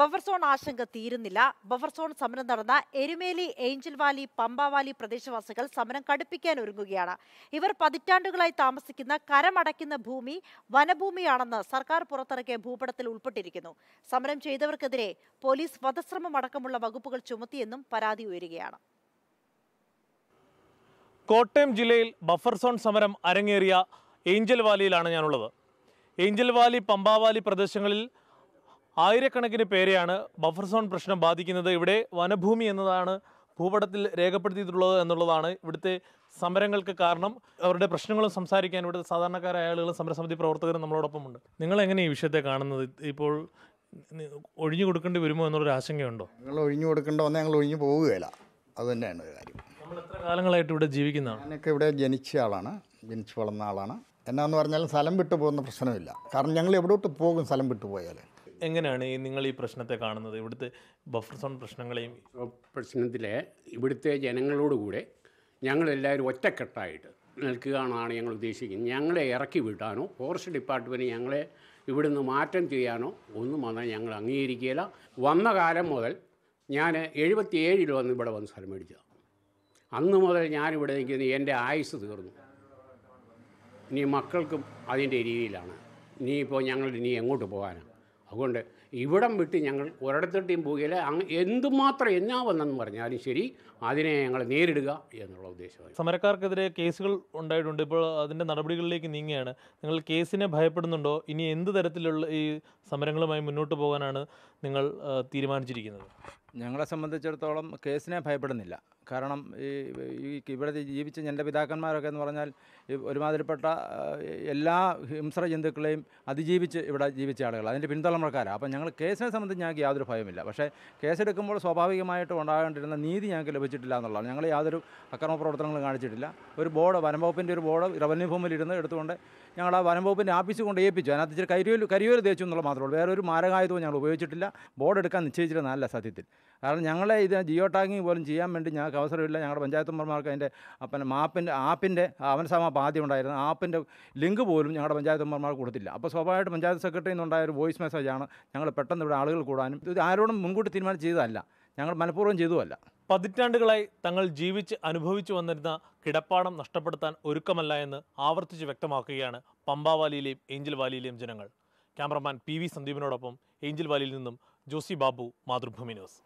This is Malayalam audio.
ബഫർ സോൺ ആശങ്ക തീരുന്നില്ല ബഫർ സോൺ സമരം നടന്ന എരുമേലി ഏഞ്ചൽ വാലി പമ്പാവാലി പ്രദേശവാസികൾ സമരം കടുപ്പിക്കാൻ ഒരുങ്ങുകയാണ് ഇവർ പതിറ്റാണ്ടുകളായി താമസിക്കുന്ന കരമടയ്ക്കുന്ന ഭൂമി വനഭൂമിയാണെന്ന് സർക്കാർ പുറത്തിറക്കിയ ഭൂപടത്തിൽ ഉൾപ്പെട്ടിരിക്കുന്നു സമരം ചെയ്തവർക്കെതിരെ പോലീസ് വധശ്രമം അടക്കമുള്ള വകുപ്പുകൾ ചുമത്തിയെന്നും പരാതി ഉയരുകയാണ് കോട്ടയം ജില്ലയിൽ ബഫർ സോൺ സമരം അരങ്ങേറിയ ഏഞ്ചൽ വാലിയിലാണ് ഞാനുള്ളത് ഏഞ്ചൽ വാലി പമ്പാവാലി പ്രദേശങ്ങളിൽ ആയിരക്കണക്കിന് പേരെയാണ് ബഫർ സോൺ പ്രശ്നം ബാധിക്കുന്നത് ഇവിടെ വനഭൂമി എന്നതാണ് ഭൂപടത്തിൽ രേഖപ്പെടുത്തിയിട്ടുള്ളത് എന്നുള്ളതാണ് ഇവിടുത്തെ സമരങ്ങൾക്ക് കാരണം അവരുടെ പ്രശ്നങ്ങളും സംസാരിക്കാൻ ഇവിടുത്തെ സാധാരണക്കാരായ ആളുകളും സമരസമിതി പ്രവർത്തകരും നമ്മളോടൊപ്പമുണ്ട് നിങ്ങൾ എങ്ങനെ ഈ വിഷയത്തെ കാണുന്നത് ഇപ്പോൾ ഒഴിഞ്ഞു കൊടുക്കേണ്ടി വരുമോ എന്നുള്ളൊരു ആശങ്കയുണ്ടോ ഞങ്ങൾ ഒഴിഞ്ഞു കൊടുക്കേണ്ട വന്നാൽ ഞങ്ങൾ ഒഴിഞ്ഞു പോവുകയില്ല അത് തന്നെയാണ് കാര്യം നമ്മൾ എത്ര കാലങ്ങളായിട്ട് ഇവിടെ ജീവിക്കുന്നതാണ് ഞാനൊക്കെ ഇവിടെ ജനിച്ച ആളാണ് ജനിച്ചു വളർന്ന ആളാണ് എന്നാന്ന് പറഞ്ഞാൽ സ്ഥലം വിട്ടു പോകുന്ന പ്രശ്നമില്ല കാരണം ഞങ്ങൾ എവിടോട്ട് പോകും സ്ഥലം വിട്ടു പോയാൽ എങ്ങനെയാണ് നിങ്ങൾ ഈ പ്രശ്നത്തെ കാണുന്നത് ഇവിടുത്തെ ബഫർ സോൺ പ്രശ്നങ്ങളെയും പ്രശ്നത്തിലെ ഇവിടുത്തെ ജനങ്ങളോടുകൂടെ ഞങ്ങളെല്ലാവരും ഒറ്റക്കെട്ടായിട്ട് നിൽക്കുകയാണെന്നാണ് ഞങ്ങൾ ഉദ്ദേശിക്കുന്നത് ഞങ്ങളെ ഇറക്കി വിട്ടാനോ ഫോറസ്റ്റ് ഡിപ്പാർട്ട്മെൻറ്റ് ഞങ്ങളെ ഇവിടുന്ന് മാറ്റം ചെയ്യാനോ ഒന്നും വന്നാൽ ഞങ്ങൾ അംഗീകരിക്കുകയില്ല വന്ന കാലം മുതൽ ഞാൻ എഴുപത്തി ഏഴിൽ വന്ന് ഇവിടെ വന്ന് സ്ഥലം മേടിച്ചത് അന്ന് മുതൽ ഞാനിവിടെ നിൽക്കുന്നത് എൻ്റെ ആയുസ് തീർന്നു ഇനി മക്കൾക്കും അതിൻ്റെ രീതിയിലാണ് ഇനിയിപ്പോൾ ഞങ്ങൾ ഇനി എങ്ങോട്ട് പോകാനാണ് അതുകൊണ്ട് ഇവിടം വിട്ട് ഞങ്ങൾ ഒരിടത്തോട്ടും പോകുകയില്ല അങ്ങ് എന്തുമാത്രം എന്നാ വന്നെന്ന് പറഞ്ഞാലും ശരി അതിനെ ഞങ്ങൾ നേരിടുക എന്നുള്ള ഉദ്ദേശമാണ് സമരക്കാർക്കെതിരെ കേസുകൾ ഉണ്ടായിട്ടുണ്ട് ഇപ്പോൾ അതിൻ്റെ നടപടികളിലേക്ക് നീങ്ങുകയാണ് നിങ്ങൾ കേസിനെ ഭയപ്പെടുന്നുണ്ടോ ഇനി എന്ത് തരത്തിലുള്ള ഈ സമരങ്ങളുമായി മുന്നോട്ട് പോകാനാണ് നിങ്ങൾ തീരുമാനിച്ചിരിക്കുന്നത് ഞങ്ങളെ സംബന്ധിച്ചിടത്തോളം കേസിനെ ഭയപ്പെടുന്നില്ല കാരണം ഈ ഇവിടെ ജീവിച്ച എൻ്റെ പിതാക്കന്മാരൊക്കെ എന്ന് പറഞ്ഞാൽ ഒരുമാതിരിപ്പെട്ട എല്ലാ ഹിംസ്ര ജന്തുക്കളെയും അതിജീവിച്ച് ഇവിടെ ജീവിച്ച ആളുകൾ അതിൻ്റെ പിന്തലമുറക്കാരാണ് അപ്പം ഞങ്ങൾ കേസിനെ സംബന്ധിച്ച് ഞങ്ങൾക്ക് യാതൊരു ഭയമില്ല പക്ഷേ കേസെടുക്കുമ്പോൾ സ്വാഭാവികമായിട്ട് ഉണ്ടാകേണ്ടിരുന്ന നീതി ഞങ്ങൾക്ക് ലഭിച്ചിട്ടില്ല എന്നുള്ളതാണ് ഞങ്ങൾ യാതൊരു അക്രമ പ്രവർത്തനങ്ങളും കാണിച്ചിട്ടില്ല ഒരു ബോർഡ് വനംവകുപ്പിൻ്റെ ഒരു ബോർഡ് റവന്യൂ ഭൂമിയിൽ ഇരുന്ന് എടുത്തുകൊണ്ട് ഞങ്ങൾ ആ വനംവകുപ്പിൻ്റെ ആഫീസ് കൊണ്ട് ഏൽപ്പിച്ചു അതിനകത്ത് ഇച്ചിരി കരിയോല് കരിയോല് തേച്ചു എന്നുള്ള മാത്രമേ ഉള്ളൂ വേറെ ഒരു മാരകായുധവും ഞങ്ങൾ ഉപയോഗിച്ചിട്ടില്ല ബോർഡ് എടുക്കാൻ നിശ്ചയിച്ചിരുന്നല്ല സത്യത്തിൽ കാരണം ഞങ്ങളെ ഇത് ജിയോ ടാഗിങ് പോലും ചെയ്യാൻ വേണ്ടി ഞങ്ങൾക്ക് ഞങ്ങൾക്ക് അവസരമില്ല ഞങ്ങളുടെ പഞ്ചായത്ത് മെമ്പർമാർക്ക് അതിൻ്റെ അപ്പം മാപ്പിൻ്റെ ആപ്പിൻ്റെ അവനസാമ ബാധ്യം ഉണ്ടായിരുന്ന ആപ്പിൻ്റെ ലിങ്ക് പോലും ഞങ്ങളുടെ പഞ്ചായത്ത് മെമ്പർമാർ കൊടുത്തില്ല അപ്പോൾ സ്വാഭാവികമായിട്ട് പഞ്ചായത്ത് സെക്രട്ടറിയിൽ നിന്നുണ്ടായ ഒരു വോയിസ് മെസ്സേജാണ് ഞങ്ങൾ പെട്ടെന്ന് ഇവിടെ ആളുകൾ കൂടാനും ഇത് ആരോടും മുൻകൂട്ടി തീരുമാനം ചെയ്തതല്ല ഞങ്ങൾ മനഃപൂർവ്വം ചെയ്തുമല്ല പതിറ്റാണ്ടുകളായി തങ്ങൾ ജീവിച്ച് അനുഭവിച്ചു വന്നിരുന്ന കിടപ്പാടം നഷ്ടപ്പെടുത്താൻ ഒരുക്കമല്ല എന്ന് ആവർത്തിച്ച് വ്യക്തമാക്കുകയാണ് പമ്പാവാലിയിലെയും ഏഞ്ചൽ വാലിയിലെയും ജനങ്ങൾ ക്യാമറമാൻ പി വി സന്ദീപിനോടൊപ്പം ഏഞ്ചൽ വാലിയിൽ നിന്നും ജോസി ബാബു മാതൃഭൂമി ന്യൂസ്